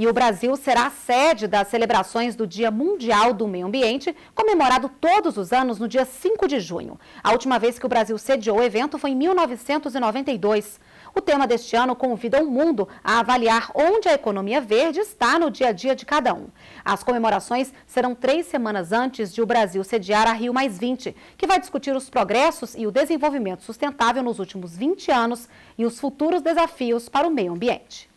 E o Brasil será a sede das celebrações do Dia Mundial do Meio Ambiente, comemorado todos os anos no dia 5 de junho. A última vez que o Brasil sediou o evento foi em 1992. O tema deste ano convida o mundo a avaliar onde a economia verde está no dia a dia de cada um. As comemorações serão três semanas antes de o Brasil sediar a Rio que vai discutir os progressos e o desenvolvimento sustentável nos últimos 20 anos e os futuros desafios para o meio ambiente.